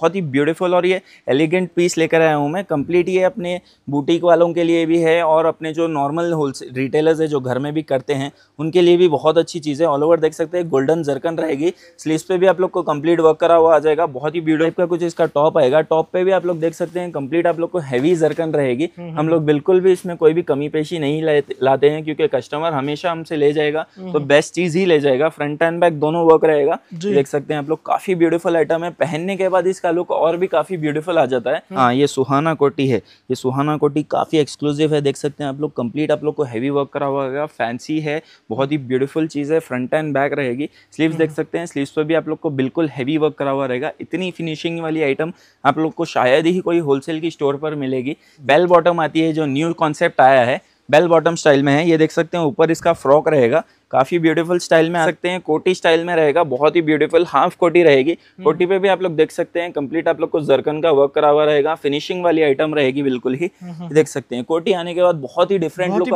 बहुत ही ब्यूटीफुल और ये एलिगेंट पीस लेकर आया हूँ मैं कंप्लीट ये अपने बुटीक वालों के लिए भी है और अपने जो नॉर्मल होल रिटेलर्स है जो घर में भी करते हैं उनके लिए भी बहुत अच्छी चीज़ है ऑल ओवर देख सकते हैं गोल्डन जरकन रहेगी स्लीव पे भी आप लोग को कंप्लीट वर्क करा हुआ आ जाएगा बहुत ही ब्यूटीफुल का कुछ इसका टॉप आएगा टॉप पे भी आप लोग देख सकते हैं कंप्लीट आप लोग को हैवी जरकन रहेगी हम्म, हम हम्म। लोग बिल्कुल भी इसमें कोई भी कमी पेशी नहीं लाते हैं क्योंकि कस्टमर हमेशा हमसे ले जाएगा हम्म, तो बेस्ट चीज़ ही ले जाएगा फ्रंट एंड बैक दोनों वर्क रहेगा देख सकते हैं आप लोग काफ़ी ब्यूटीफुल आइटम है पहनने के बाद इसका इसका लुक और भी काफी ब्यूटीफुल आ जाता है हाँ ये सुहाना कोटी है ये सुहाना कोटी काफी एक्सक्लूसिव है देख सकते हैं आप लोग कंप्लीट आप लोग को हैवी वर्क करा हुआ है फैंसी है बहुत ही ब्यूटीफुल चीज है फ्रंट एंड बैक रहेगी स्लीव देख हम्म। सकते हैं स्लीव पर भी आप लोग को बिल्कुल हैवी वर्क करा हुआ रहेगा इतनी फिनिशिंग वाली आइटम आप लोग को शायद ही कोई होलसेल की स्टोर पर मिलेगी बेल बॉटम आती है जो न्यू कॉन्सेप्ट आया है बेल बॉटम स्टाइल में है ये देख सकते हैं ऊपर इसका फ्रॉक रहेगा काफ़ी ब्यूटीफुल स्टाइल में आ सकते हैं कोटी स्टाइल में रहेगा बहुत ही ब्यूटीफुल हाफ कोटी रहेगी हम्म। कोटी पे भी आप लोग देख सकते हैं कंप्लीट आप लोग को जरकन का वर्क करा हुआ रहेगा फिनिशिंग वाली आइटम रहेगी बिल्कुल ही हम्म, हम्म। देख सकते हैं कोटी आने के बाद बहुत ही डिफरेंट लुक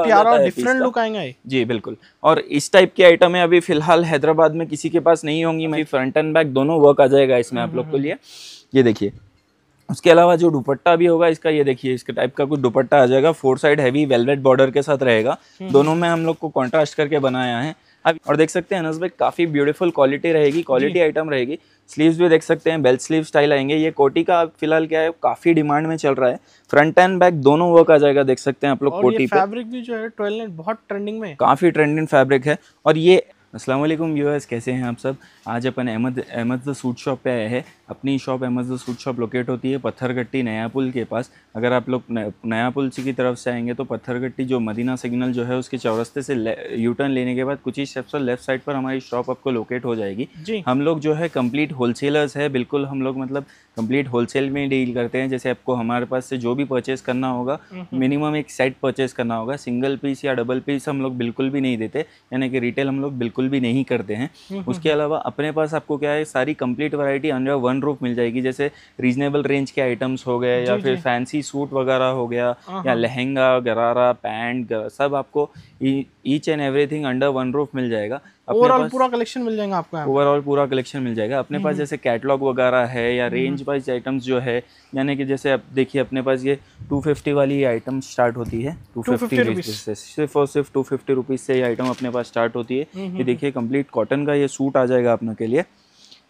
डिफरेंट लुक आएंगे जी बिल्कुल और इस टाइप की आइटम है अभी फिलहाल हैदराबाद में किसी के पास नहीं होंगी मेरी फ्रंट एंड बैक दोनों वर्क आ जाएगा इसमें आप लोग के लिए ये देखिए उसके अलावा जो दुपट्टा भी होगा इसका ये देखिए इसके टाइप का कुछ दुपट्टा आ जाएगा four side heavy velvet border के साथ रहेगा हम्म, हम्म। दोनों में हम लोग को कॉन्ट्रास्ट करके बनाया है अब और देख सकते हैं अनस भाई काफ़ी ब्यूटीफुल क्वालिटी रहेगी क्वालिटी आइटम रहेगी स्लीव्स भी देख सकते हैं बेल्ट स्लीव स्टाइल आएंगे ये कोटी का फिलहाल क्या है काफ़ी डिमांड में चल रहा है फ्रंट एंड बैक दोनों वर्क आ जाएगा देख सकते हैं आप लोग कोटी फैब्रिक भी जो है ट्वेल्व बहुत ट्रेंडिंग में काफ़ी ट्रेंडिंग फैब्रिक है और ये अस्सलाम वालेकुम व्यूअर्स कैसे हैं आप सब आज अपन अहमद अहमद सूट शॉप पे आए हैं अपनी shop Ahmad suit shop locate होती है पत्थरगट्टी नया पुल के पास अगर आप लोग नया पुल की तरफ से आएंगे तो पत्थरगट्टी जो मदीना सिग्नल जो है उसके चौरस्ते से यू टर्न लेने के बाद कुछ ही स्टेप्स और लेफ्ट साइड पर हमारी शॉप आपको लोकेट हो जाएगी जी हम लोग जो है कम्प्लीट होलसेलर्स है बिल्कुल हम लोग मतलब कम्प्लीट होलसेल में डील करते हैं जैसे आपको हमारे पास से जो भी परचेस करना होगा मिनिमम एक सेट परचेस करना होगा सिंगल पीस या डबल पीस हम लोग बिल्कुल भी नहीं देते यानी कि रिटेल हम लोग बिल्कुल बिल्कुल भी नहीं करते हैं हम्म, उसके हम्म। अलावा अपने पास आपको क्या है सारी complete variety under one roof मिल जाएगी जैसे रीजनेबल रेंज के आइटम्स हो गए या फिर फैंसी सूट वगैरह हो गया हाँ, या हाँ। लहंगा गरारा पैंट सब आपको each and everything under one roof मिल जाएगा ओवरऑल पूरा कलेक्शन मिल जाएगा आपको ओवरऑल पूरा कलेक्शन मिल जाएगा अपने पास हम्म। जैसे कैटलॉग वगैरह है या रेंज वाइज आइटम्स जो है यानी कि जैसे आप देखिए अपने पास ये 250 वाली आइटम स्टार्ट होती है 250 से सिर्फ और सिर्फ 250 फिफ्टी से ये आइटम अपने पास स्टार्ट होती है हम्म, ये हम्म, देखिए कम्प्लीट कॉटन का ये सूट आ जाएगा अपने के लिए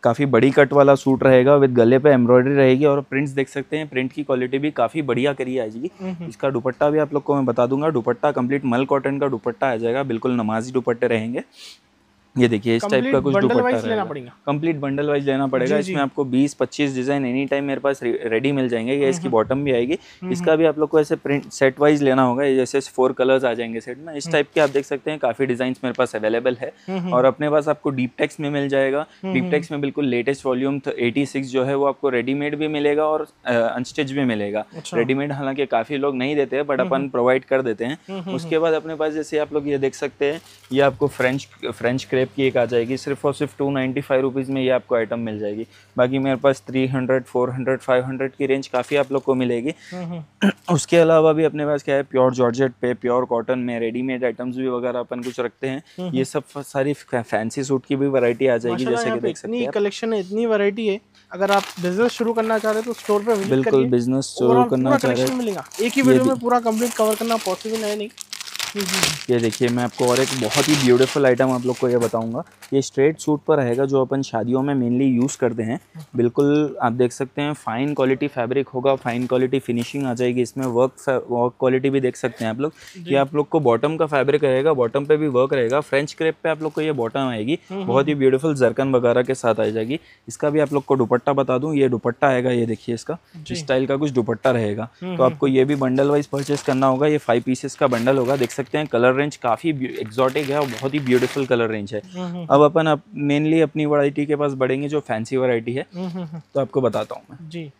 काफ़ी बड़ी कट वाला सूट रहेगा विद गले पे एम्ब्रॉयडरी रहेगी और प्रिंट्स देख सकते हैं प्रिंट की क्वालिटी भी काफ़ी बढ़िया करी जाएगी इसका दुपट्टा भी आप लोग को मैं बता दूंगा दुपट्टा कंप्लीट मल कॉटन का दुपट्टा आ जाएगा बिल्कुल नमाजी दुपट्टे रहेंगे ये देखिए इस टाइप का कुछ दुपट्टा लेना पड़ेगा कंप्लीट बंडल वाइज लेना पड़ेगा जी, इसमें आपको 20 25 डिजाइन एनी टाइम मेरे पास रेडी मिल जाएंगे या हम्म, इसकी बॉटम हम्म। भी आएगी हम्म, इसका भी आप लोग को ऐसे प्रिंट सेट वाइज लेना होगा जैसे फोर कलर्स आ जाएंगे सेट में इस टाइप के आप देख सकते हैं काफी डिजाइन मेरे पास अवेलेबल है और अपने पास आपको डीप टेक्स में मिल जाएगा डीप टेक्स में बिल्कुल लेटेस्ट वॉल्यूम एटी जो है वो आपको रेडीमेड भी मिलेगा और अनस्टिच भी मिलेगा रेडीमेड अच्छा। हालांकि काफी लोग नहीं देते हैं बट अपन प्रोवाइड कर देते हैं उसके बाद अपने पास जैसे आप लोग ये देख सकते हैं ये आपको फ्रेंच फ्रेंच क्रेप की एक आ जाएगी सिर्फ और सिर्फ टू नाइन्टी फाइव रुपीज़ में ये आपको आइटम मिल जाएगी बाकी मेरे पास three hundred four hundred five hundred की रेंज काफ़ी आप लोग को मिलेगी उसके अलावा भी अपने पास क्या है प्योर जॉर्जेट पे प्योर कॉटन में रेडीमेड आइटम्स भी वगैरह अपन कुछ रखते हैं ये सब सारी फैंसी सूट की भी वरायटी आ जाएगी जैसे कि देख सकते हैं कलेक्शन है इतनी वरायटी है अगर आप बिजनेस शुरू करना चाह रहे तो स्टोर पर बिल्कुल बिजनेस शुरू करना चाह रहे हैं तो एक ही वीडियो में पूरा कंप्लीट कवर करना पॉसिबल है नहीं ये देखिए मैं आपको और एक बहुत ही ब्यूटीफुल आइटम आप लोग को ये बताऊंगा ये स्ट्रेट सूट पर रहेगा जो अपन शादियों में मेनली यूज़ करते हैं बिल्कुल आप देख सकते हैं फ़ाइन क्वालिटी फैब्रिक होगा फ़ाइन क्वालिटी फिनिशिंग आ जाएगी इसमें वर्क वर्क क्वालिटी भी देख सकते हैं आप लोग ये आप लोग को बॉटम का फैब्रिक रहेगा बॉटम पे भी वर्क रहेगा फ्रेंच क्रेप पे आप लोग को ये बॉटम आएगी हम्म, बहुत ही ब्यूटीफुल हम्म। जरकन वगैरह के साथ आ जाएगी इसका भी आप लोग को दुपट्टा बता दूँ ये दुपट्टा आएगा ये देखिए इसका स्टाइल का कुछ दुपट्टा रहेगा हम्म, तो आपको ये भी बंडल वाइज परचेस करना होगा ये फाइव पीसेस का बंडल होगा देख सकते हैं कलर रेंज काफ़ी एक्सोटिक है और बहुत ही ब्यूटीफुल कलर रेंज है हम्म, हम्म। अब अपन अप, मेनली अपनी वैरायटी के पास बढ़ेंगे जो फैंसी वैरायटी है हम्म, तो आपको बताता हूँ मैं जी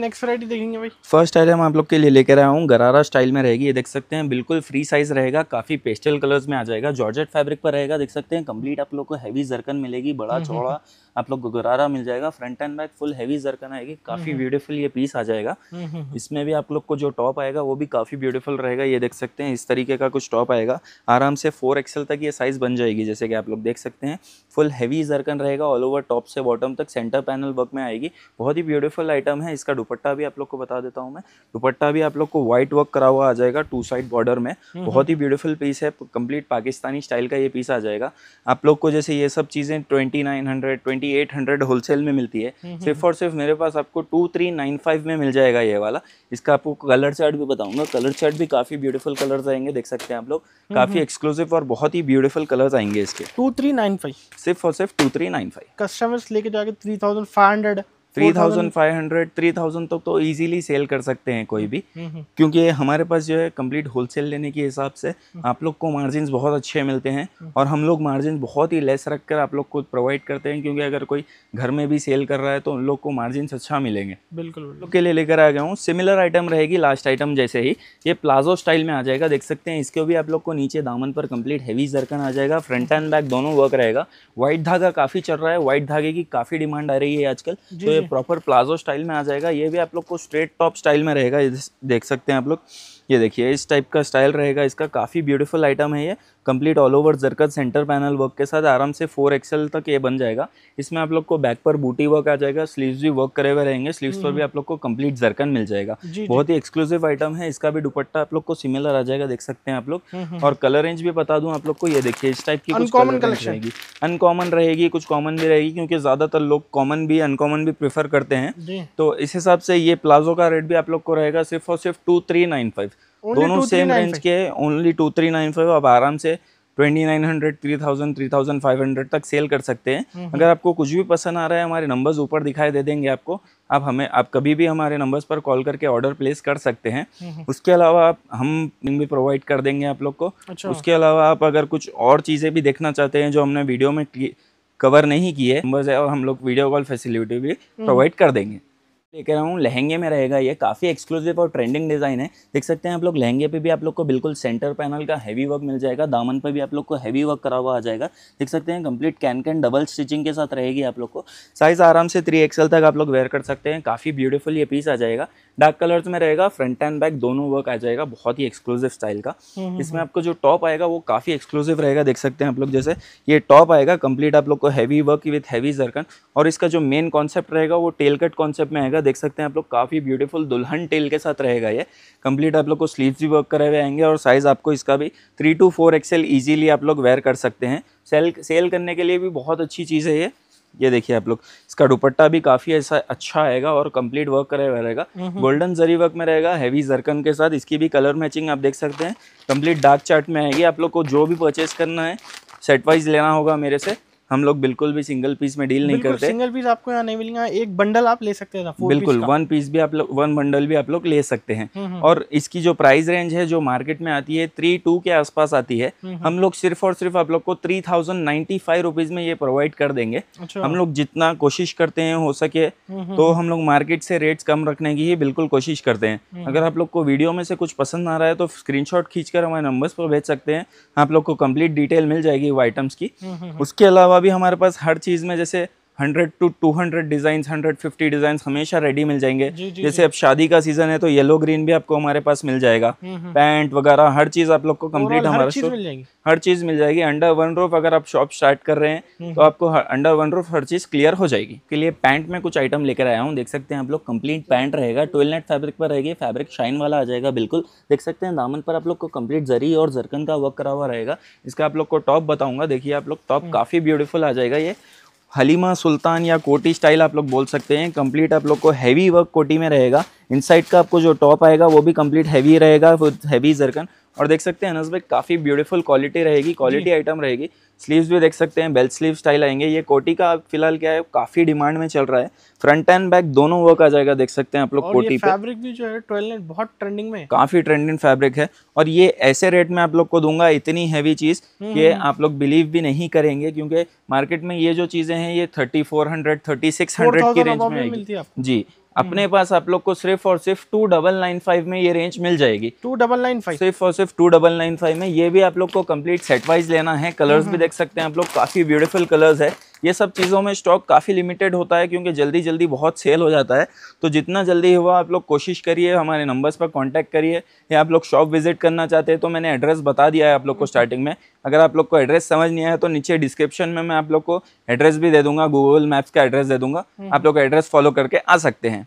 नेक्स्ट तो वैरायटी देखेंगे भाई फर्स्ट आइटम आप लोग के लिए लेकर आया हूँ गरारा स्टाइल में रहेगी ये देख सकते हैं बिल्कुल फ्री साइज रहेगा काफी पेस्टल कलर्स में आ जाएगा जॉर्जेट फैब्रिक पर रहेगा देख सकते हैं कंप्लीट आप लोग को हैवी जरकन मिलेगी बड़ा चौड़ा आप लोग को गरारा मिल जाएगा front and back full heavy zircon आएगी काफी ब्यूटीफुल हम्म। ये पीस आ जाएगा हम्म, हम्म, इसमें भी आप लोग को जो टॉप आएगा वो भी काफी ब्यूटीफुल रहेगा ये देख सकते हैं इस तरीके का कुछ टॉप आएगा आराम से फोर एक्सल तक ये साइज बन जाएगी जैसे कि आप लोग देख सकते हैं फुल हैवी जरकन रहेगा ऑल ओवर टॉप से बॉटम तक सेंटर पैनल वर्क में आएगी बहुत ही ब्यूटीफुल आइटम है इसका दुपट्टा भी आप लोग को बता देता हूँ मैं दुपट्टा भी आप लोग को व्हाइट वर्क करा हुआ आ जाएगा टू साइड बॉर्डर में बहुत ही ब्यूटीफुल पीस है कंप्लीट पाकिस्तानी स्टाइल का ये पीस आ जाएगा आप लोग को जैसे ये सब चीज़ें twenty nine hundred twenty eighty eight hundred wholesale में मिलती है हम्म, सिर्फ हम्म। और सिर्फ मेरे पास आपको टू थ्री नाइन फाइव में मिल जाएगा ये वाला इसका आपको कलर चार्ट भी बताऊंगा कलर चार्ट भी काफ़ी ब्यूटीफुल कलर्स आएंगे देख सकते हैं आप लोग हम्म, काफ़ी एक्सक्लूसिव और बहुत ही ब्यूटीफुल कलर्स आएंगे इसके टू थ्री नाइन फाइव सिर्फ और सिर्फ two three nine five customers लेके जाके three thousand five hundred three thousand five hundred three thousand तक तो ईजिली सेल कर सकते हैं कोई हम्म, भी हम्म, हम्म। क्योंकि हमारे पास जो है कंप्लीट होलसेल लेने के हिसाब से आप लोग को मार्जिन बहुत अच्छे मिलते हैं और हम लोग मार्जिन बहुत ही लेस रख कर आप लोग को प्रोवाइड करते हैं क्योंकि अगर कोई घर में भी सेल कर रहा है तो उन लोग को मार्जिन अच्छा मिलेंगे बिल्कुल के लिए लेकर आ गया हूँ सिमिलर आइटम रहेगी लास्ट आइटम जैसे ही ये प्लाजो स्टाइल में आ जाएगा देख सकते हैं इसके भी आप लोग को नीचे दामन पर कम्प्लीट हैवी जरकन आ जाएगा फ्रंट एंड बैक दोनों वर्क रहेगा व्हाइट धागा काफ़ी चल रहा है व्हाइट धागे की काफ़ी डिमांड आ रही है आजकल तो प्रॉपर प्लाजो स्टाइल में आ जाएगा ये भी आप लोग को स्ट्रेट टॉप स्टाइल में रहेगा देख सकते हैं आप लोग ये देखिए इस टाइप का स्टाइल रहेगा इसका काफ़ी ब्यूटीफुल आइटम है ये complete all over zircon centre panel work के साथ आराम से फोर एक्सएल तक ये बन जाएगा इसमें आप लोग को बैक पर बूटी वर्क आ जाएगा स्लीव्स भी वर्क करे हुए रहेंगे स्लीव्स पर हम्म। भी आप लोग को कंप्लीट जरकन मिल जाएगा बहुत ही एक्सक्लूसिव आइटम है इसका भी दुपट्टा आप लोग को सिमिलर आ जाएगा देख सकते हैं आप लोग हम्म, हम्म। और कलर रेंज भी बता दूं आप लोग को ये देखिए इस टाइप की अनकॉमन कलेक्शन रहेगी अनकॉमन रहेगी कुछ कॉमन भी रहेगी क्योंकि ज्यादातर लोग कॉमन भी अनकॉमन भी प्रीफर करते हैं तो इस हिसाब से ये प्लाजो का रेट भी आप लोग को रहेगा सिर्फ और सिर्फ टू थ्री नाइन फाइव दोनों सेम रेंज के only two three nine five आप आराम से twenty nine hundred three thousand three thousand five hundred तक सेल कर सकते हैं हम्म, हम्म। अगर आपको कुछ भी पसंद आ रहा है हमारे नंबर्स ऊपर दिखाई दे देंगे आपको आप हमें आप कभी भी हमारे नंबर्स पर कॉल करके ऑर्डर प्लेस कर सकते हैं हम्म, उसके अलावा आप हम भी प्रोवाइड कर देंगे आप लोग को अच्छा। उसके अलावा आप अगर कुछ और चीज़ें भी देखना चाहते हैं जो हमने वीडियो में कवर नहीं किए नंबर्स है और हम लोग वीडियो कॉल फैसिलिटी भी प्रोवाइड कर देंगे लेकर रहा हूँ लहंगे में रहेगा ये काफ़ी एक्सक्लूसिव और ट्रेंडिंग डिज़ाइन है देख सकते हैं आप लोग लहंगे पे भी आप लोग को बिल्कुल सेंटर पैनल का हैवी वर्क मिल जाएगा दामन पे भी आप लोग को हैवी वर्क करा हुआ आ जाएगा देख सकते हैं complete can can double stitching के साथ रहेगी आप लोग को साइज़ आराम से थ्री एक्सएल तक आप लोग वेयर कर सकते हैं काफ़ी ब्यूटीफुल ये पीस आ जाएगा डार्क कलर्स में रहेगा फ्रंट एंड बैक दोनों वर्क आ जाएगा बहुत ही एक्सक्लूसिव स्टाइल का हम्म, हम्म, इसमें हम्म। आपको जो टॉप आएगा वो काफ़ी एक्सक्लूसिव रहेगा देख सकते हैं आप लोग जैसे ये टॉप आएगा कंप्लीट आप लोग को heavy work with heavy zircon और इसका जो मेन कॉन्सेप्ट रहेगा वो टेल कट कॉन्सेप्ट में आएगा देख सकते हैं आप लोग काफ़ी ब्यूटीफुल दुल्हन टेल के साथ रहेगा ये कंप्लीट आप लोग को स्लीव्स भी वर्क करे हुए आएंगे और साइज़ आपको इसका भी three two four XL easily आप लोग वेयर कर सकते हैं सेल सेल करने के लिए भी बहुत अच्छी चीज़ है ये ये देखिए आप लोग इसका दुपट्टा भी काफ़ी ऐसा अच्छा आएगा और कंप्लीट वर्क करे हुआ रहेगा गोल्डन जरी वर्क में रहेगा हैवी जरकन के साथ इसकी भी कलर मैचिंग आप देख सकते हैं कंप्लीट डार्क चार्ट में आएगी आप लोग को जो भी परचेज करना है सेट वाइज लेना होगा मेरे से हम लोग बिल्कुल भी सिंगल पीस में डील नहीं करते सिंगल पीस आपको यहाँ नहीं मिलेगा एक बंडल आप ले सकते हैं बिल्कुल वन पीस भी आप लोग वन बंडल भी आप लोग ले सकते हैं हम्म, हम्म। और इसकी जो प्राइस रेंज है जो मार्केट में आती है थ्री टू के आसपास आती है हम्म, हम लोग सिर्फ और सिर्फ आप लोग को three thousand ninety five rupees में ये प्रोवाइड कर देंगे अच्छा। हम लोग जितना कोशिश करते हैं हो सके तो हम लोग मार्केट से रेट्स कम रखने की ही बिल्कुल कोशिश करते हैं अगर आप लोग को वीडियो में से कुछ पसंद आ रहा है तो स्क्रीन खींचकर हमारे नंबर पर भेज सकते हैं आप लोग को कम्प्लीट डिटेल मिल जाएगी वो आइटम्स की उसके अलावा अभी हमारे पास हर चीज़ में जैसे hundred two two hundred design hundred fifty design हमेशा रेडी मिल जाएंगे जी, जी, जैसे अब शादी का सीज़न है तो येलो ग्रीन भी आपको हमारे पास मिल जाएगा पैंट हम्म, हम्म। वगैरह हर चीज़ आप लोग को कम्प्लीट हमारा हर चीज़ मिल जाएगी अंडर वन रूफ अगर आप शॉप स्टार्ट कर रहे हैं हम्म, तो आपको अंडर वन रूफ हर चीज़ क्लियर हो जाएगी के लिए पैंट में कुछ आइटम लेकर आया हूँ देख सकते हैं आप लोग कम्प्लीट पैंट रहेगा ट्वेल्व नेट फैब्रिक पर रहेगी फैब्रिक शाइन वाला आ जाएगा बिल्कुल देख सकते हैं दामन पर आप लोग को कम्प्लीट जरी और जरकन का वर्क करा हुआ रहेगा इसका आप लोग को टॉप बताऊंगा देखिए आप लोग टॉप काफ़ी ब्यूटीफुल आ जाएगा ये हलीमा सुल्तान या कोटी स्टाइल आप लोग बोल सकते हैं कंप्लीट आप लोग को हैवी वर्क कोटी में रहेगा इनसाइड का आपको जो टॉप आएगा वो भी कंप्लीट हैवी रहेगा विथ हैवी जरकन और देख सकते हैं अनस भाई काफ़ी ब्यूटीफुल क्वालिटी रहेगी क्वालिटी आइटम रहेगी स्लीव्स भी देख सकते हैं बेल्ट स्लीव स्टाइल आएंगे ये कोटी का फिलहाल क्या है काफ़ी डिमांड में चल रहा है फ्रंट एंड बैक दोनों वर्क आ जाएगा देख सकते हैं आप लोग कोटी पे फैब्रिक भी जो है टॉयलेट बहुत ट्रेंडिंग में काफ़ी ट्रेंडिंग फैब्रिक है और ये ऐसे रेट में आप लोग को दूंगा इतनी हैवी चीज़ हम्म, कि हम्म। आप लोग बिलीव भी नहीं करेंगे क्योंकि मार्केट में ये जो चीज़ें हैं ये thirty four hundred thirty six hundred की रेंज में आएगी जी अपने पास आप लोग को सिर्फ और सिर्फ टू डबल नाइन फाइव में ये रेंज मिल जाएगी टू डबल नाइन फाइव सिर्फ और सिर्फ टू डबल नाइन फाइव में ये भी आप लोग को कंप्लीट सेट वाइज लेना है कलर्स हम्म, भी हम्म। देख सकते हैं आप लोग काफी ब्यूटीफुल कलर्स है ये सब चीज़ों में स्टॉक काफ़ी लिमिटेड होता है क्योंकि जल्दी जल्दी बहुत सेल हो जाता है तो जितना जल्दी हुआ आप लोग कोशिश करिए हमारे नंबर्स पर कांटेक्ट करिए या आप लोग शॉप विजिट करना चाहते हैं तो मैंने एड्रेस बता दिया है आप लोग को स्टार्टिंग हम्म। में अगर आप लोग को एड्रेस समझ नहीं आया तो नीचे डिस्क्रिप्शन में मैं आप लोग को एड्रेस भी दे दूंगा गूगल मैप्स का एड्रेस दे दूंगा हम्म। आप लोग एड्रेस फॉलो करके आ सकते हैं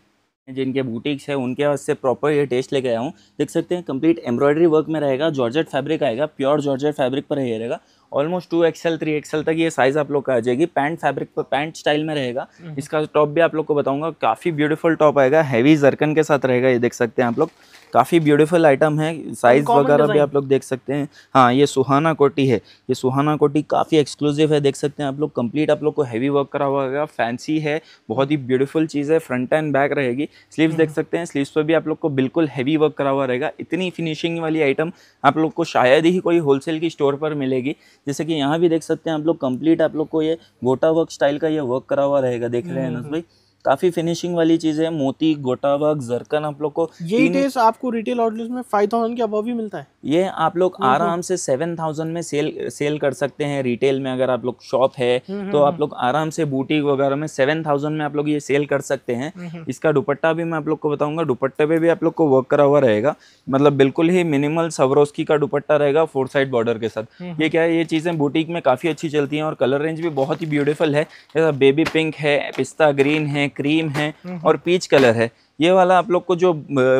जिनके बुटीक्स है उनके से प्रॉपर ये टेस्ट लेके आया हूँ देख सकते हैं कंप्लीट एम्ब्रॉयडरी वर्क में रहेगा जॉर्जेट फैब्रिक आएगा प्योर जॉर्जेट फैब्रिक पर ही रहेगा almost two XL three XL तक ये साइज आप लोग का आ जाएगी पैंट फैब्रिक पर पैंट स्टाइल में रहेगा हम्म। इसका टॉप भी आप लोग को बताऊंगा काफ़ी ब्यूटीफुल टॉप आएगा हैवी जरकन के साथ रहेगा ये देख सकते हैं आप लोग काफ़ी ब्यूटीफुल आइटम है साइज़ वगैरह भी आप लोग देख सकते हैं हाँ ये सुहाना कोटी है ये सुहाना कोटी काफ़ी एक्सक्लूसिव है देख सकते हैं आप लोग कंप्लीट आप लोग को हैवी वर्क करा हुआ है फैंसी है बहुत ही ब्यूटीफुल चीज़ है फ्रंट एंड बैक रहेगी स्लीव्स देख हम्म। सकते हैं स्लीव्स पर भी आप लोग को बिल्कुल हैवी वर्क करा हुआ रहेगा इतनी फिनिशिंग वाली आइटम आप लोग को शायद ही कोई होलसेल की स्टोर पर मिलेगी जैसे कि यहाँ भी देख सकते हैं आप लोग कंप्लीट आप लोग को ये गोटा वर्क स्टाइल का ये वर्क करा हुआ रहेगा देख रहे हैं ना हम्म। भाई काफी फिनिशिंग वाली चीज है मोती गोटावक जरकन आप लोग को ये आपको रिटेल आउटलेट में फाइव थाउजेंड के अब भी मिलता है ये आप लोग हम्म, हम्म। आराम से सेवन थाउजेंड में सेल सेल कर सकते हैं रिटेल में अगर आप लोग शॉप है हम्म, तो आप लोग आराम से बूटीक वगैरह में सेवन थाउजेंड में आप लोग ये सेल कर सकते हैं इसका दुपट्टा भी मैं आप लोग को बताऊंगा दुपट्टे पे भी आप लोग को वर्क करा हुआ रहेगा मतलब बिल्कुल ही मिनिमल सवरोस्की का दुपट्टा रहेगा फोर साइड बॉर्डर के साथ ये क्या है ये चीज़ें बुटीक में काफ़ी अच्छी चलती हैं और कलर रेंज भी बहुत ही ब्यूटीफुल है जैसा बेबी पिंक है पिस्ता ग्रीन है क्रीम है और पीच कलर है ये वाला आप लोग को जो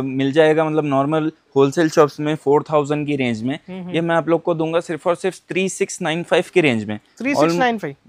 मिल जाएगा मतलब नॉर्मल होलसेल शॉप्स में फोर थाउजेंड की रेंज में हम्म, हम्म। ये मैं आप लोग को दूंगा सिर्फ और सिर्फ थ्री सिक्स नाइन फाइव की रेंज में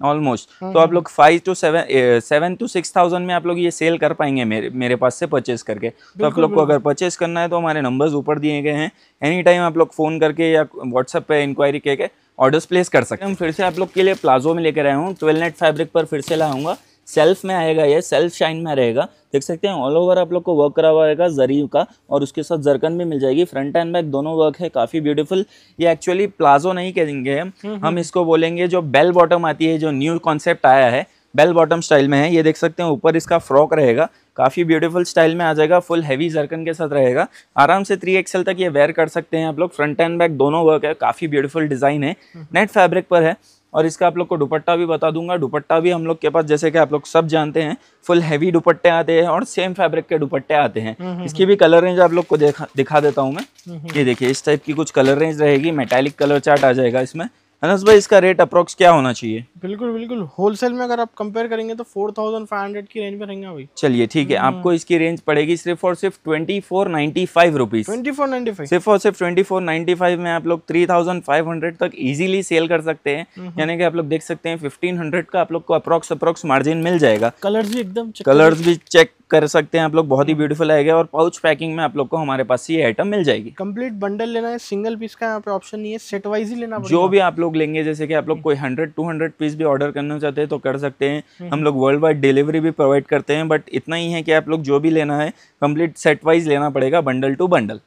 ऑलमोस्ट हम्म, तो आप लोग five two seven seven two six thousand में आप लोग ये सेल कर पाएंगे मेरे मेरे पास से परचेस करके तो आप लोग को अगर परचेस करना है तो हमारे नंबर्स ऊपर दिए गए हैं एनी टाइम आप लोग फ़ोन करके या व्हाट्सएप पे इंक्वायरी करके ऑर्डर्स प्लेस कर सकते हैं फिर से आप लोग के लिए प्लाजो में लेकर आया हूँ ट्वेल्व नेट फैब्रिक पर फिर से लाऊंगा सेल्फ में आएगा ये सेल्फ शाइन में रहेगा देख सकते हैं ऑल ओवर आप लोग को वर्क करा हुआ रहेगा जरी का और उसके साथ जरकन भी मिल जाएगी फ्रंट एंड बैक दोनों वर्क है काफ़ी ब्यूटीफुल ये एक्चुअली प्लाजो नहीं कहेंगे हम हम्म, हम्म। हम इसको बोलेंगे जो बेल बॉटम आती है जो न्यू कॉन्सेप्ट आया है बेल बॉटम स्टाइल में है ये देख सकते हैं ऊपर इसका फ्रॉक रहेगा काफ़ी ब्यूटीफुल स्टाइल में आ जाएगा फुल हैवी जरकन के साथ रहेगा आराम से थ्री एक्सएल तक ये वेयर कर सकते हैं आप लोग फ्रंट एंड बैक दोनों वर्क है काफ़ी ब्यूटीफुल डिज़ाइन है नेट हम्म। फैब्रिक पर है और इसका आप लोग को दुपट्टा भी बता दूंगा दुपट्टा भी हम लोग के पास जैसे कि आप लोग सब जानते हैं फुल हैवी दुपट्टे आते हैं और सेम फैब्रिक के दुपट्टे आते हैं हम्म, हम्म, इसकी भी कलर रेंज आप लोग को दिखा देता हूँ मैं हम्म, ये देखिए इस टाइप की कुछ कलर रेंज रहेगी मेटेलिक कलर चार्ट आ जाएगा इसमें अनस भाई इसका रेट अप्रोक्स क्या होना चाहिए बिल्कुल बिल्कुल होलसेल में अगर आप कंपेयर करेंगे तो 4500 की रेंज में रहेंगे भाई चलिए ठीक है हम्म। आपको इसकी रेंज पड़ेगी सिर्फ और सिर्फ twenty four ninety five rupees twenty four ninety five सिर्फ और सिर्फ ट्वेंटी फोर नाइन्टी फाइव में आप लोग थ्री थाउजेंड फाइव हंड्रेड तक इजीली सेल कर सकते हैं हम्म, हम्म। यानी कि आप लोग देख सकते हैं फिफ्टीन हंड्रेड का आप लोग को अप्रोक्स अप्रोक्स मार्जिन मिल जाएगा कलर भी एकदम कलर भी चेक कर सकते हैं आप लोग बहुत ही ब्यूटीफुल आएगा और पाउच पैकिंग में आप लोग को हमारे पास ये आइटम मिल जाएगी कंप्लीट बंडल लेना है सिंगल पीस का यहाँ पे ऑप्शन नहीं है सेट वाइज ही लेना जो भी आप लोग लोग लेंगे जैसे कि आप लोग हम्म। कोई हंड्रेड टू हंड्रेड पीस भी ऑर्डर करना चाहते हैं तो कर सकते हैं हम्म। हम लोग वर्ल्ड वाइड डिलीवरी भी प्रोवाइड करते हैं बट इतना ही है कि आप लोग जो भी लेना है कंप्लीट सेट वाइज लेना पड़ेगा bundle to bundle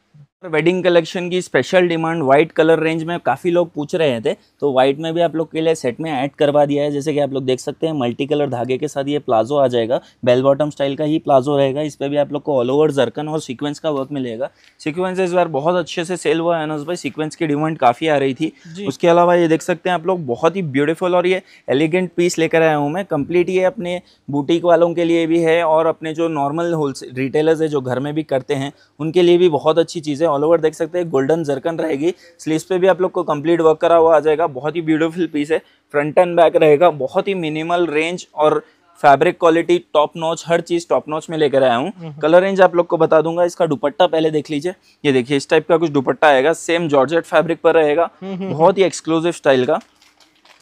wedding collection की special demand white colour range में काफ़ी लोग पूछ रहे थे तो व्हाइट में भी आप लोग के लिए सेट में ऐड करवा दिया है जैसे कि आप लोग देख सकते हैं मल्टी कलर धागे के साथ ये प्लाजो आ जाएगा बेल बॉटम स्टाइल का ही प्लाजो रहेगा इस पर भी आप लोग को ऑल ओवर जरकन और सीक्वेंस का वर्क मिलेगा सिक्वेंस इस बार बहुत अच्छे से सेल हुआ है ना भाई सीक्वेंस की डिमांड काफ़ी आ रही थी उसके अलावा ये देख सकते हैं आप लोग बहुत ही ब्यूटीफुल और ये एलिगेंट पीस लेकर आया हूँ मैं कंप्लीट ये अपने बुटीक वालों के लिए भी है और अपने जो नॉर्मल होल रिटेलर्स है जो घर में भी करते हैं उनके लिए भी बहुत अच्छी चीज़ है ऑल ओवर देख सकते हैं गोल्डन जरकन रहेगी स्लीव्स पे भी आप लोग को कंप्लीट वर्क करा हुआ आ जाएगा बहुत ही ब्यूटीफुल पीस है फ्रंट एंड बैक रहेगा बहुत ही मिनिमल रेंज और फैब्रिक क्वालिटी टॉप नॉच हर चीज टॉप नॉच में लेकर आया हूँ कलर हम्म, रेंज हम्म। आप लोग को बता दूंगा इसका दुपट्टा पहले देख लीजिए ये देखिए इस टाइप का कुछ दुपट्टा आएगा सेम जॉर्जेट फैब्रिक पर रहेगा हम्म, बहुत ही एक्सक्लूसिव स्टाइल का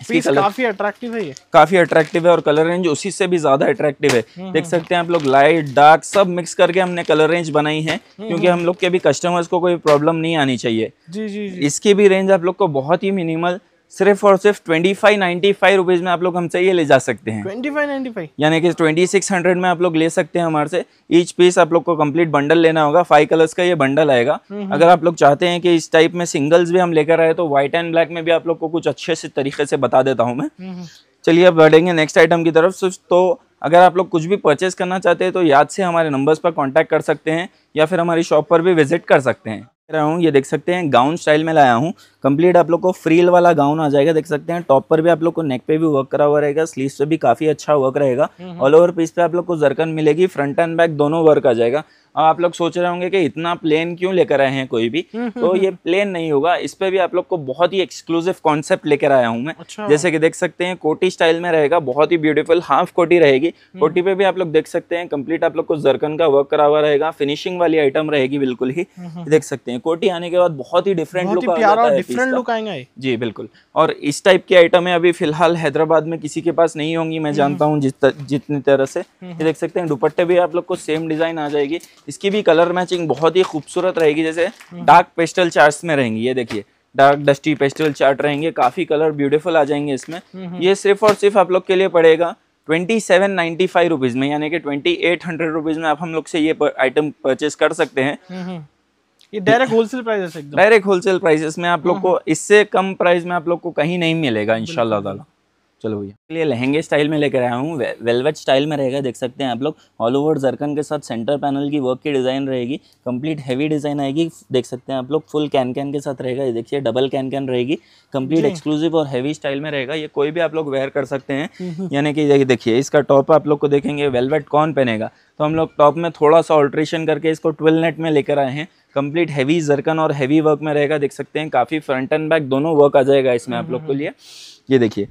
पीस काफी अट्रैक्टिव है ये काफी अट्रैक्टिव है और कलर रेंज उसी से भी ज्यादा अट्रैक्टिव है हम्म, देख हम्म। सकते हैं आप लोग लाइट डार्क सब मिक्स करके हमने कलर रेंज बनाई है हम्म, क्योंकि हम लोग के भी कस्टमर्स को कोई प्रॉब्लम नहीं आनी चाहिए जी जी इसकी भी रेंज आप लोग को बहुत ही मिनिमल सिर्फ और सिर्फ twenty five ninety five rupees में आप लोग हमसे ये ले जा सकते हैं ट्वेंटी फाइव फाइव यानी कि ट्वेंटी सिक्स हंड्रेड में आप लोग ले सकते हैं हमारे से ईच पीस आप लोग को कंप्लीट बंडल लेना होगा फाइव कलर्स का ये बंडल आएगा हम्म, अगर हम्म। आप लोग चाहते हैं कि इस टाइप में सिंगल्स भी हम लेकर आए तो व्हाइट एंड ब्लैक में भी आप लोग को कुछ अच्छे से तरीके से बता देता हूँ मैं हम्म, चलिए अब बढ़ेंगे नेक्स्ट आइटम की तरफ सिर्फ तो अगर आप लोग कुछ भी परचेज करना चाहते हैं तो याद से हमारे नंबर्स पर कॉन्टैक्ट कर सकते हैं या फिर हमारी शॉप पर भी विजिट कर सकते हैं रहा हूँ ये देख सकते हैं गाउन स्टाइल में लाया हूँ कंप्लीट आप लोग को फ्रील वाला गाउन आ जाएगा देख सकते हैं टॉप पर भी आप लोग को नेक पे भी वर्क करा हुआ रहेगा स्लीव पे भी काफी अच्छा वर्क रहेगा ऑल ओवर पीस पे आप लोग को जरकन मिलेगी फ्रंट एंड बैक दोनों वर्क आ जाएगा अब आप लोग सोच रहे होंगे कि इतना प्लेन क्यों लेकर आए हैं कोई भी हम्म, हम्म, तो ये प्लेन हम्म। नहीं होगा इस पर भी आप लोग को बहुत ही एक्सक्लूसिव कॉन्सेप्ट लेकर आया हूँ मैं अच्छा। जैसे कि देख सकते हैं कोटी स्टाइल में रहेगा बहुत ही ब्यूटीफुल हाफ कोटी रहेगी कोटी पे भी आप लोग देख सकते हैं कंप्लीट आप लोग को जरकन का वर्क करा हुआ रहेगा फिनिशिंग वाली आइटम रहेगी बिल्कुल ही देख सकते हैं कोटी आने के बाद बहुत ही डिफरेंट लुक डिफरेंट लुक आएंगे जी बिल्कुल और इस टाइप की आइटमें अभी फिलहाल हैदराबाद में किसी के पास नहीं होंगी मैं जानता हूँ जितनी तरह से देख सकते हैं दुपट्टे भी आप लोग को सेम डिजाइन आ जाएगी इसकी भी कलर मैचिंग बहुत ही खूबसूरत रहेगी जैसे डार्क पेस्टल चार्ट में रहेंगी ये देखिए डार्क डस्टी पेस्टल चार्ट रहेंगे काफी कलर ब्यूटीफुल आ जाएंगे इसमें ये सिर्फ और सिर्फ आप लोग के लिए पड़ेगा twenty seven ninety five rupees में यानी कि ट्वेंटी एट हंड्रेड रुपीज़ में आप हम लोग से ये आइटम परचेज कर सकते हैं ये direct wholesale price direct wholesale prices में आप लोग को इससे कम प्राइस में आप लोग को कहीं नहीं मिलेगा इनशाला चलो भैया लहंगे स्टाइल में लेकर आया हूँ वेलवेट स्टाइल में रहेगा देख सकते हैं आप लोग ऑल ओवर जरकन के साथ सेंटर पैनल की वर्क की डिज़ाइन रहेगी कंप्लीट हैवी डिज़ाइन आएगी देख सकते हैं आप लोग फुल कैन कैन के साथ रहेगा ये देखिए डबल कैन कैन रहेगी कंप्लीट एक्सक्लूसिव और हैवी स्टाइल में रहेगा ये कोई भी आप लोग वेयर कर सकते हैं हम्म, हम्म। यानी कि देखिए इसका टॉप आप लोग को देखेंगे वेलवेट कौन पहनेगा तो हम लोग टॉप में थोड़ा सा ऑल्ट्रेशन करके इसको ट्वेल्व नेट में लेकर आए हैं कंप्लीट हैवी जरकन और हैवी वर्क में रहेगा देख सकते हैं काफ़ी फ्रंट एंड बैक दोनों वर्क आ जाएगा इसमें हम्म, आप लोग को लिए ये देखिए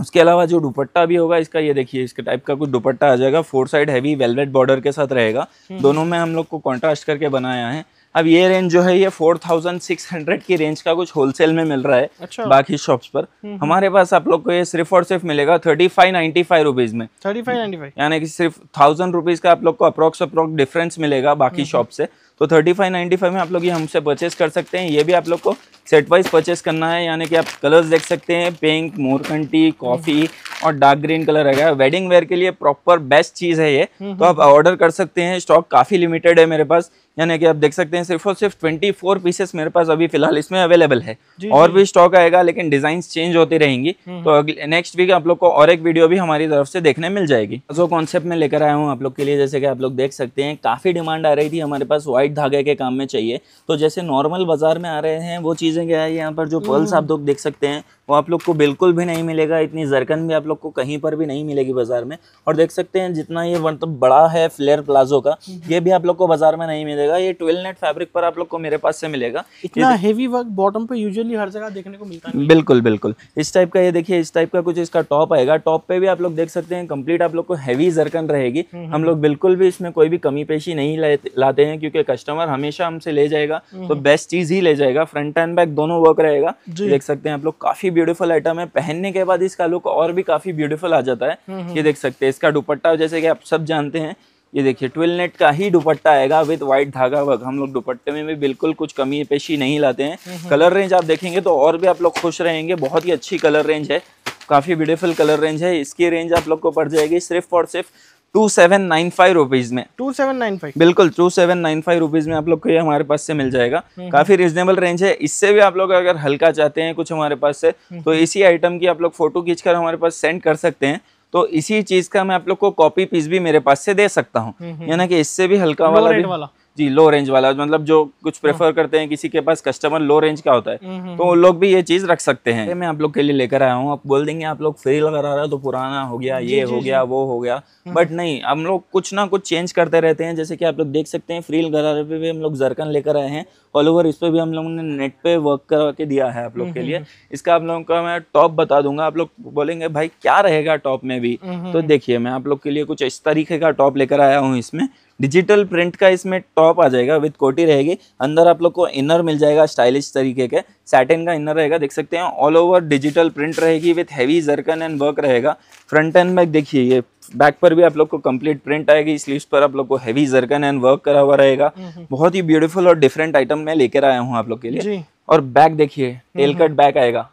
उसके अलावा जो दुपट्टा भी होगा इसका ये देखिए इसके टाइप का कुछ दुपट्टा आ जाएगा four side heavy velvet border के साथ रहेगा हम्म। दोनों में हम लोग को कॉन्ट्रास्ट करके बनाया है अब ये रेंज जो है ये 4600 की रेंज का कुछ होलसेल में मिल रहा है अच्छा। बाकी शॉप्स पर हम्म, हम्म। हमारे पास आप लोग को ये सिर्फ और सिर्फ मिलेगा thirty five ninety five rupees में थर्टी फाइव फाइव यानी कि सिर्फ थाउजेंड रुपीज का आप लोग को अप्रोक्स अप्रोक्स डिफरेंस मिलेगा बाकी शॉप से तो थर्टी फाइव नाइन्टी फाइव में आप लोग ये हमसे परचेस कर सकते हैं ये भी आप लोग को सेट वाइज परचेस करना है यानी कि आप कलर्स देख सकते हैं पिंक मोरकंटी कॉफ़ी और डार्क ग्रीन कलर है वेडिंग वेयर के लिए प्रॉपर बेस्ट चीज़ है ये हम्म, तो आप ऑर्डर हम्म। कर सकते हैं स्टॉक काफ़ी लिमिटेड है मेरे पास यानी कि आप देख सकते हैं सिर्फ और सिर्फ 24 पीसेस मेरे पास अभी फिलहाल इसमें अवेलेबल है और भी स्टॉक आएगा लेकिन डिजाइन चेंज होती रहेंगी हम्म, हम्म। तो नेक्स्ट वीक आप लोग को और एक वीडियो भी हमारी तरफ से देखने मिल जाएगी जो कॉन्सेप्ट में लेकर आया हूँ आप लोग के लिए जैसे कि आप लोग देख सकते हैं काफ़ी डिमांड आ रही थी हमारे पास व्हाइट धागे के काम में चाहिए तो जैसे नॉर्मल बाजार में आ रहे हैं वो चीज़ें क्या है यहाँ पर जो पर्ल्स हम्म, आप लोग देख सकते हैं वो आप लोग को बिल्कुल भी नहीं मिलेगा इतनी जरकन भी आप लोग को कहीं पर भी नहीं मिलेगी बाजार में और देख सकते हैं जितना ये मतलब बड़ा है फ्लेयर प्लाजो का ये भी आप लोग को बाजार में नहीं मिलेगा मिलेगा ये ट्वेल्व नेट फैब्रिक पर आप लोग को मेरे पास से मिलेगा इतना हेवी वर्क बॉटम पे यूजुअली हर जगह देखने को मिलता है बिल्कुल बिल्कुल इस टाइप का ये देखिए इस टाइप का कुछ इसका टॉप आएगा टॉप पे भी आप लोग देख सकते हैं कंप्लीट आप लोग को हैवी जरकन रहेगी हम्म, हम्म। हम लोग बिल्कुल भी इसमें कोई भी कमी पेशी नहीं लाते हैं क्योंकि कस्टमर हमेशा हमसे ले जाएगा हम्म, तो बेस्ट चीज ही ले जाएगा फ्रंट एंड बैक दोनों वर्क रहेगा देख सकते हैं आप लोग काफी ब्यूटीफुल आइटम है पहनने के बाद इसका लुक और भी काफी ब्यूटीफुल आ जाता है ये देख सकते हैं इसका दुपट्टा जैसे कि आप सब जानते हैं ये देखिए ट्वेल नेट का ही दुपट्टा आएगा विद व्हाइट धागा वर्क हम लोग दुपट्टे में भी बिल्कुल कुछ कमी पेशी नहीं लाते हैं कलर हम्म, रेंज हम्म। आप देखेंगे तो और भी आप लोग खुश रहेंगे बहुत ही अच्छी कलर रेंज है काफ़ी ब्यूटीफुल कलर रेंज है इसकी रेंज आप लोग को पड़ जाएगी सिर्फ और सिर्फ two seven nine five rupees में टू सेवन नाइन फाइव बिल्कुल two seven nine five rupees में आप लोग को ये हमारे पास से मिल जाएगा हम्म, काफी रिजनेबल रेंज है इससे भी आप लोग अगर हल्का चाहते हैं कुछ हमारे पास से तो इसी आइटम की आप लोग फोटो खींचकर हमारे पास सेंड कर सकते हैं तो इसी चीज का मैं आप लोग को कॉपी पीस भी मेरे पास से दे सकता हूँ हम्म, हम्म। यानी कि इससे भी हल्का वाला, वाला जी लो रेंज वाला मतलब जो कुछ प्रेफर हाँ। करते हैं किसी के पास कस्टमर लो रेंज का होता है हम्म, हम्म, तो उन हम्म। लोग भी ये चीज रख सकते हैं मैं आप लोग के लिए लेकर आया हूँ आप बोल देंगे आप लोग फ्री लगा रहा तो पुराना हो गया ये हो गया वो हो गया बट नहीं हम लोग कुछ ना कुछ चेंज करते रहते हैं जैसे कि आप लोग देख सकते हैं फ्री गरारे पे भी हम लोग जरकन लेकर आए हैं ऑल ओवर इस पर भी हम लोगों ने नेट पे वर्क करवा के दिया है आप लोग के लिए इसका आप लोगों का मैं टॉप बता दूंगा आप लोग बोलेंगे भाई क्या रहेगा टॉप में भी तो देखिए मैं आप लोग के लिए कुछ इस तरीके का टॉप लेकर आया हूँ इसमें डिजिटल प्रिंट का इसमें टॉप आ जाएगा विथ कोटी रहेगी अंदर आप लोग को इनर मिल जाएगा स्टाइलिश तरीके के सैटिन का इनर रहेगा देख सकते हैं ऑल ओवर डिजिटल प्रिंट रहेगी with heavy zircon and work रहेगा फ्रंट एंड बैक देखिए ये बैक पर भी आप लोग को कंप्लीट प्रिंट आएगी स्लीव्स पर आप लोग को हैवी जर्कन एंड वर्क करा हुआ रहेगा बहुत ही ब्यूटीफुल और डिफरेंट आइटम मैं लेकर आया हूँ आप लोग के लिए और बैक देखिए टेल कट बैक आएगा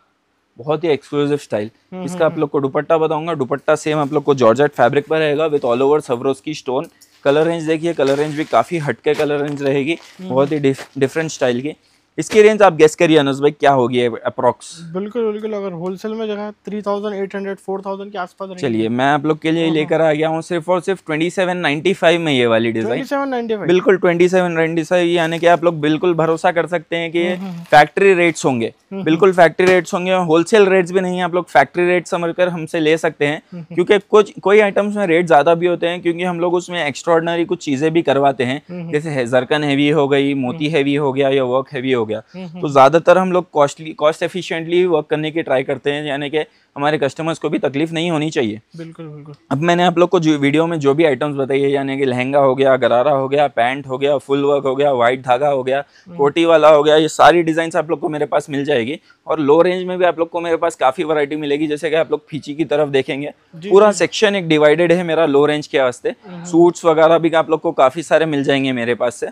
बहुत ही एक्सक्लूसिव स्टाइल इसका आप लोग को दुपट्टा बताऊंगा दुपट्टा सेम आप लोग को जॉर्जेट फैब्रिक पर रहेगा विद ऑल ओवर की स्टोन कलर रेंज देखिए कलर रेंज भी काफ़ी हटके कलर रेंज रहेगी हम्म। बहुत ही डिफरेंट स्टाइल की इसकी रेंज आप गेस करिए अनुज भाई क्या होगी अप्रोक्स बिल्कुल बिल्कुल अगर होलसेल में जगह three thousand eight hundred four thousand के आसपास चलिए मैं आप लोग के लिए हाँ, लेकर हाँ। आ गया हूँ सिर्फ और सिर्फ ट्वेंटी सेवन नाइन्टी फाइव में ये वाली डिजाइन बिल्कुल ट्वेंटी सेवन नाइन्टी फाइव यानी कि आप लोग बिल्कुल भरोसा कर सकते हैं कि फैक्ट्री हम्म, हम्म, रेट्स हम्म। होंगे बिल्कुल फैक्ट्री रेट्स होंगे होलसेल रेट्स भी नहीं है आप लोग फैक्ट्री रेट समझ कर हमसे ले सकते हैं क्योंकि कुछ कोई आइटम्स में रेट ज्यादा भी होते हैं क्योंकि हम लोग उसमें एक्स्ट्रॉर्डनरी कुछ चीजें भी करवाते हैं जैसे जरकन हैवी हो गई मोती हैवी हो गया या वर्क हैवी हो गया हम्म, हम्म। तो ज़्यादातर हम लोग कॉस्टली कॉस्ट एफिशिएंटली वर्क करने की ट्राई करते हैं यानी कि हमारे कस्टमर्स को भी तकलीफ नहीं होनी चाहिए बिल्कुल बिल्कुल अब मैंने आप लोग को जो वीडियो में जो भी आइटम्स बताई है यानी कि लहंगा हो गया गरारा हो गया पैंट हो गया फुल वर्क हो गया वाइट धागा हो गया हम्म। कोटी वाला हो गया ये सारी डिज़ाइन आप लोग को मेरे पास मिल जाएगी और लो रेंज में भी आप लोग को मेरे पास काफ़ी वरायटी मिलेगी जैसे कि आप लोग फीची की तरफ देखेंगे पूरा सेक्शन एक डिवाइडेड है मेरा लो रेंज के वास्ते सूट्स वगैरह भी आप लोग को काफ़ी सारे मिल जाएंगे मेरे पास से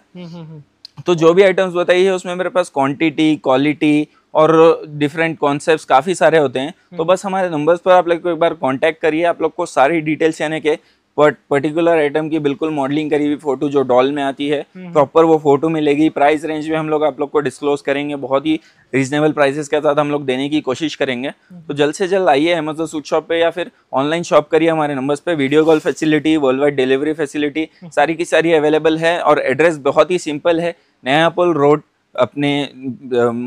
तो जो भी आइटम्स बताई है उसमें मेरे पास क्वांटिटी क्वालिटी और डिफरेंट कॉन्सेप्ट्स काफ़ी सारे होते हैं हम्म। तो बस हमारे नंबर्स पर आप लोग को एक बार कांटेक्ट करिए आप लोग को सारी डिटेल्स यानी के बट पर्टिकुलर आइटम की बिल्कुल मॉडलिंग करी हुई फोटो जो डॉल में आती है प्रॉपर हम्म। वो फोटो मिलेगी प्राइस रेंज में हम लोग आप लोग को डिस्क्लोज करेंगे बहुत ही रीजनेबल प्राइसेस के साथ हम लोग देने की कोशिश करेंगे हम्म। तो जल्द से जल्द आइए अमेजोन सूट शॉप पे या फिर ऑनलाइन शॉप करिए हमारे नंबर्स पे video call facility world wide delivery facility सारी की सारी अवेलेबल है और एड्रेस बहुत ही सिंपल है नया पुल रोड अपने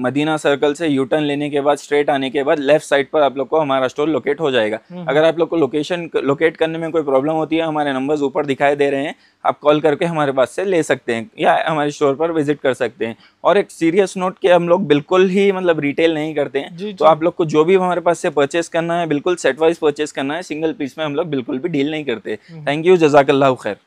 मदीना सर्कल से यू टर्न लेने के बाद स्ट्रेट आने के बाद लेफ्ट साइड पर आप लोग को हमारा स्टोर लोकेट हो जाएगा हम्म, हम्म। अगर आप लोग को लोकेशन लोकेट करने में कोई प्रॉब्लम होती है हमारे नंबर्स ऊपर दिखाई दे रहे हैं आप कॉल करके हमारे पास से ले सकते हैं या हमारे स्टोर पर विजिट कर सकते हैं और एक सीरियस नोट के हम लोग बिल्कुल ही मतलब रिटेल नहीं करते हैं जी, तो जी। तो आप लोग को जो भी हमारे पास से परचेस करना है बिल्कुल सेट वाइज परचेस करना है सिंगल पीस में हम लोग बिल्कुल भी डील नहीं करते थैंक यू जजाकल्ला खैर